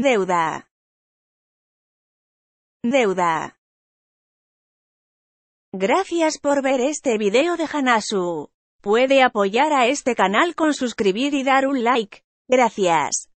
deuda deuda gracias por ver este video de Hanasu puede apoyar a este canal con suscribir y dar un like gracias